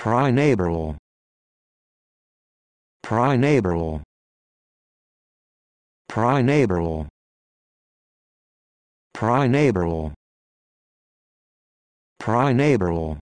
Prinabral. Prinabral. Prinabral. Prinabral. Prinabral.